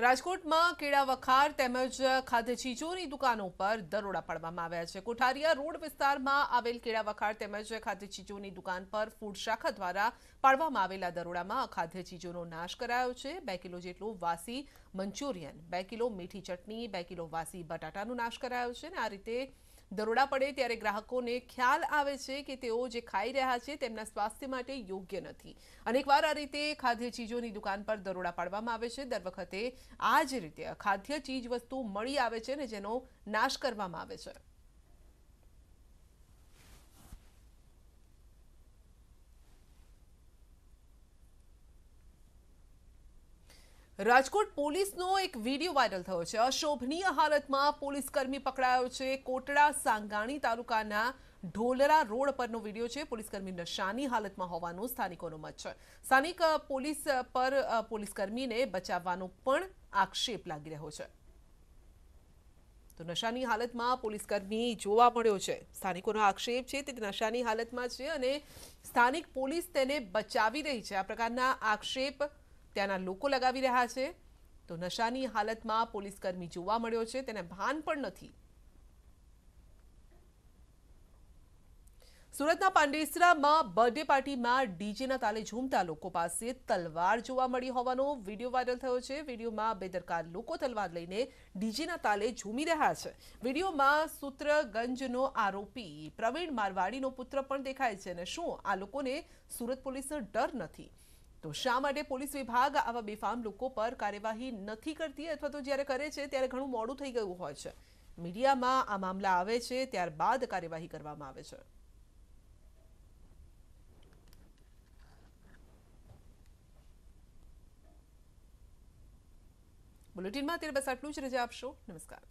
રાજકોટમાં કેળા વખાર તેમજ ખાદ્ય ચીજોની દુકાનો પર દરોડા પાડવામાં આવ્યા છે કોઠારિયા રોડ વિસ્તારમાં આવેલ કેળા વખાર તેમજ ખાદ્ય ચીજોની દુકાન પર ફૂડ શાખા દ્વારા પાડવામાં આવેલા દરોડામાં ખાદ્ય ચીજોનો નાશ કરાયો છે બે કિલો જેટલું વાસી મંચુરિયન બે કિલો મીઠી ચટણી બે કિલો વાસી બટાટાનો નાશ કરાયો છે અને આ રીતે દરોડા પડે ત્યારે ગ્રાહકોને ખ્યાલ આવે છે કે તેઓ જે ખાઈ રહ્યા છે તેમના સ્વાસ્થ્ય માટે યોગ્ય નથી અનેકવાર આ રીતે ખાદ્ય ચીજોની દુકાન પર દરોડા પાડવામાં આવે છે દર વખતે આ જ રીતે ખાદ્ય ચીજ વસ્તુ મળી આવે છે અને જેનો નાશ કરવામાં આવે છે રાજકોટ પોલીસનો એક વિડીયો વાયરલ થયો છે અશોભનીય હાલતમાં પોલીસકર્મી પકડાયો છે કોટડા સાંગાણી તાલુકાના ઢોલરા રોડ પરનો વિડીયો છે પોલીસકર્મી નશાની હાલતમાં હોવાનું સ્થાનિકોનો મત છે સ્થાનિક પોલીસ પર પોલીસકર્મીને બચાવવાનો પણ આક્ષેપ લાગી રહ્યો છે તો નશાની હાલતમાં પોલીસકર્મી જોવા મળ્યો છે સ્થાનિકોનો આક્ષેપ છે તે નશાની હાલતમાં છે અને સ્થાનિક પોલીસ તેને બચાવી રહી છે આ પ્રકારના આક્ષેપ ત્યાંના લોકો લગાવી રહ્યા છે તો નશાની હાલતમાં પોલીસકર્મી જોવા મળ્યો છે તેને ભાન પણ નથી સુરતના પાંડેસરામાં બર્થડે પાર્ટીમાં ડીજેના તાલે ઝૂમતા લોકો પાસે તલવાર જોવા મળી હોવાનો વિડીયો વાયરલ થયો છે વિડીયોમાં બેદરકાર લોકો તલવાર લઈને ડીજેના તાલે ઝૂમી રહ્યા છે વિડીયોમાં સૂત્રગંજનો આરોપી પ્રવીણ મારવાડીનો પુત્ર પણ દેખાય છે અને શું આ લોકોને સુરત પોલીસનો ડર નથી તો શા માટે પોલીસ વિભાગ આવા બેફામ લોકો પર કાર્યવાહી નથી કરતી અથવા તો જ્યારે કરે છે ત્યારે ઘણું મોડું થઈ ગયું હોય છે મીડિયામાં આ મામલા આવે છે ત્યારબાદ કાર્યવાહી કરવામાં આવે છે બુલેટિનમાં અત્યારે બસ આટલું જ રજા આપશો નમસ્કાર